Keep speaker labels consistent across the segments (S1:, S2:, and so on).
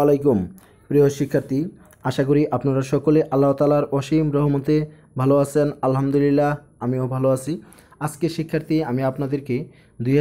S1: আলাইকুম প্রিয় শিক্ষার্থী আশা করি আপনারা সকলে আল্লাহ তালার অসীম রহমতে ভালো আছেন আলহামদুলিল্লাহ আমিও ভালো আছি আজকে শিক্ষার্থী আমি আপনাদেরকে দুই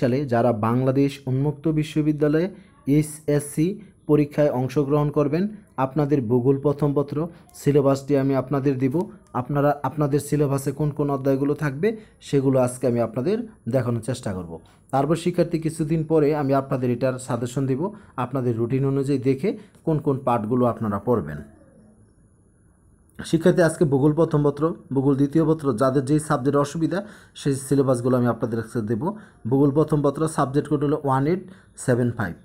S1: সালে যারা বাংলাদেশ উন্মুক্ত বিশ্ববিদ্যালয়ে এইচএসসি পরীক্ষায় অংশগ্রহণ করবেন আপনাদের ভূগোল প্রথম পত্র সিলেবাসটি আমি আপনাদের দিব আপনারা আপনাদের সিলেবাসে কোন কোন অধ্যায়গুলো থাকবে সেগুলো আজকে আমি আপনাদের দেখানোর চেষ্টা করব। তারপর শিক্ষার্থী কিছুদিন পরে আমি আপনাদের এটার সাজেশন দিব আপনাদের রুটিন অনুযায়ী দেখে কোন কোন পাঠগুলো আপনারা পড়বেন শিক্ষার্থী আজকে ভূগোল প্রথম পত্র ভূগোল দ্বিতীয় পত্র যাদের যেই সাবজেক্ট অসুবিধা সেই সিলেবাসগুলো আমি আপনাদের কাছে দেবো ভূগোল প্রথম পত্র সাবজেক্ট কোড হলো ওয়ান এইট সেভেন ফাইভ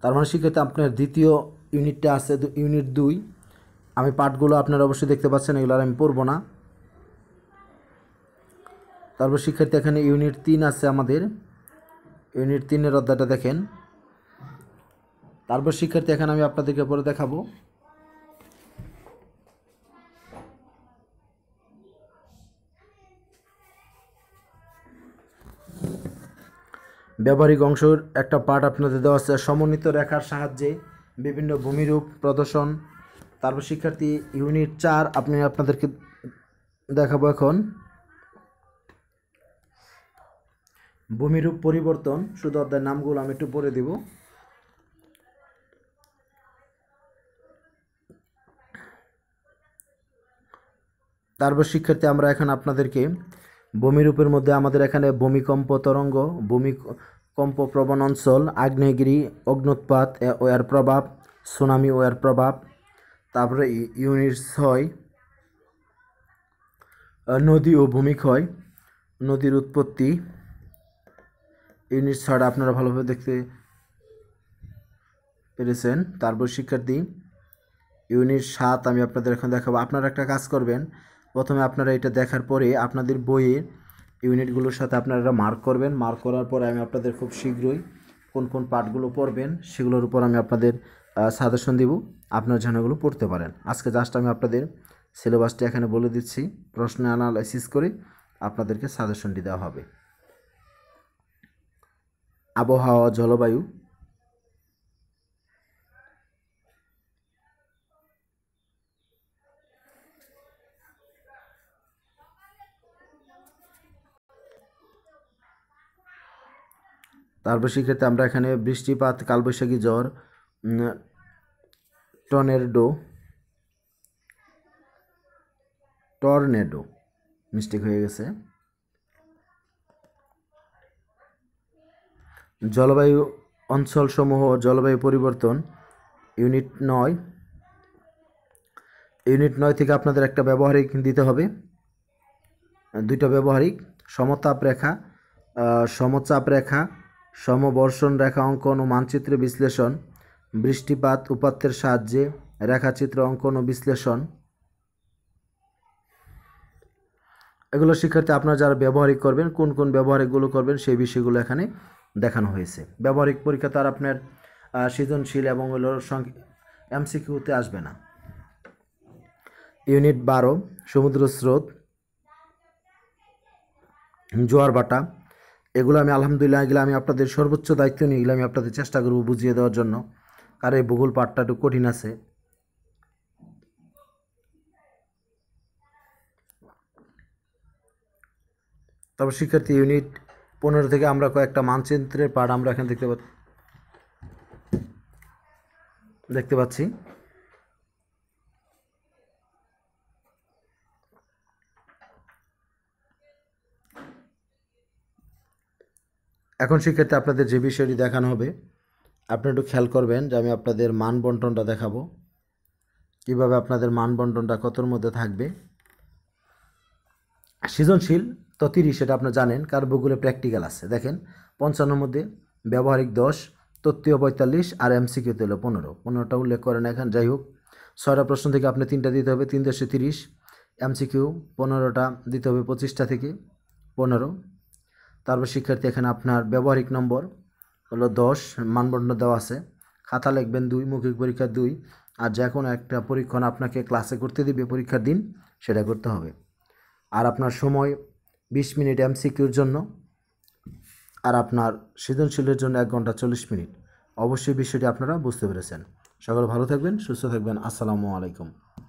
S1: তার মানে শিক্ষার্থী আপনার দ্বিতীয় ইউনিটটা আছে ইউনিট দুই আমি পাঠগুলো আপনারা অবশ্যই দেখতে পাচ্ছেন এগুলো আর আমি পড়বো না তারপর শিক্ষার্থী এখানে ইউনিট তিন আছে আমাদের ইউনিট তিনের অধ্যায়টা দেখেন তারপর শিক্ষার্থী এখানে আমি আপনাদেরকে পরে দেখাবো ব্যবহারিক অংশের একটা পাঠ আপনাদের দেওয়া আছে সমন্বিত রেখার সাহায্যে বিভিন্ন ভূমিরূপ প্রদর্শন তারপর শিক্ষার্থী ইউনিট চার আপনি আপনাদেরকে দেখাবো এখন ভূমিরূপ পরিবর্তন শুধু অধ্যায়ের নামগুলো আমি একটু পড়ে দিব তারপর শিক্ষার্থী আমরা এখন আপনাদেরকে ভূমিরূপের মধ্যে আমাদের এখানে ভূমিকম্প তরঙ্গ ভূমি কম্পপ্রবণ অঞ্চল আগ্নেয়গিরি অগ্নুৎপাত ওয়ার প্রভাব সুনামি ওয়ার প্রভাব তারপরে ইউনিট ছয় নদী ও ভূমিক্ষয় নদীর উৎপত্তি ইউনিট ছয়টা আপনারা ভালোভাবে দেখতে পেরেছেন তারপর শিক্ষার্থী ইউনিট সাত আমি আপনাদের এখন দেখাবো আপনারা একটা কাজ করবেন প্রথমে আপনারা এটা দেখার পরে আপনাদের বইয়ের ইউনিটগুলোর সাথে আপনারা মার্ক করবেন মার্ক করার পর আমি আপনাদের খুব শীঘ্রই কোন কোন পার্টগুলো পড়বেন সেগুলোর উপর আমি আপনাদের সাজেশন দিব আপনার জানাগুলো পড়তে পারেন আজকে জাস্ট আমি আপনাদের সিলেবাসটি এখানে বলে দিচ্ছি প্রশ্ন অ্যানালাইসিস করে আপনাদেরকে সাজেশনটি দেওয়া হবে আবহাওয়া জলবায়ু তারপর সেক্ষেত্রে আমরা এখানে বৃষ্টিপাত কালবৈশাখী জ্বর টর্নেডো টর্নেডো মিস্টেক হয়ে গেছে জলবায়ু অঞ্চলসমূহ জলবায়ু পরিবর্তন ইউনিট নয় ইউনিট নয় থেকে আপনাদের একটা ব্যবহারিক দিতে হবে দুইটা ব্যবহারিক সমতাপ রেখা সমচাপ রেখা সমবর্ষণ রেখা অঙ্কন ও মানচিত্র বিশ্লেষণ বৃষ্টিপাত উপাত্তের সাহায্যে রেখাচিত্র অঙ্কন ও বিশ্লেষণ এগুলো শিক্ষার্থী আপনারা যারা ব্যবহারিক করবেন কোন কোন ব্যবহারিকগুলো করবেন সেই বিষয়গুলো এখানে দেখানো হয়েছে ব্যবহারিক পরীক্ষা তার আপনার সৃজনশীল এবং এগুলোর এমসিকিউতে আসবে না ইউনিট বারো সমুদ্র স্রোত জোয়ার এগুলো আমি আলহামদুলিল্লাহ এগুলো আমি আপনাদের সর্বোচ্চ দায়িত্ব নিয়ে এগুলো আমি আপনাদের চেষ্টা করব বুঝিয়ে দেওয়ার জন্য কারণ এই ভূগোল পাঠটা একটু কঠিন আছে তারপর শিক্ষার্থী ইউনিট পনেরো থেকে আমরা কয়েকটা মানচিত্রের পাঠ আমরা এখানে দেখতে পাচ্ছি দেখতে পাচ্ছি এখন সেক্ষেত্রে আপনাদের যে বিষয়টি দেখানো হবে আপনি একটু খেয়াল করবেন যে আমি আপনাদের মান বন্টনটা দেখাবো কীভাবে আপনাদের মান বন্টনটা কতর মধ্যে থাকবে সৃজনশীল তো তিরিশ সেটা আপনার জানেন কার বুকগুলো প্র্যাকটিক্যাল আছে দেখেন পঞ্চান্নর মধ্যে ব্যবহারিক দশ তত্ত্বীয় পঁয়তাল্লিশ আর এমসিকিউ তেল পনেরো পনেরোটা উল্লেখ করেন এখন যাই হোক ছয়টা প্রশ্ন থেকে আপনি তিনটা দিতে হবে তিন দশে তিরিশ এমসিকিউ পনেরোটা দিতে হবে পঁচিশটা থেকে পনেরো তারপর শিক্ষার্থী এখানে আপনার ব্যবহারিক নম্বর হলো দশ মানদণ্ড দেওয়া আছে খাতা লিখবেন দুই মৌখিক পরীক্ষা দুই আর যে কোনো একটা পরীক্ষণ আপনাকে ক্লাসে করতে দিবে পরীক্ষার দিন সেটা করতে হবে আর আপনার সময় বিশ মিনিট সিকিউর জন্য আর আপনার সৃজনশীলের জন্য এক ঘন্টা চল্লিশ মিনিট অবশ্যই বিষয়টি আপনারা বুঝতে পেরেছেন সকল ভালো থাকবেন সুস্থ থাকবেন আসসালামু আলাইকুম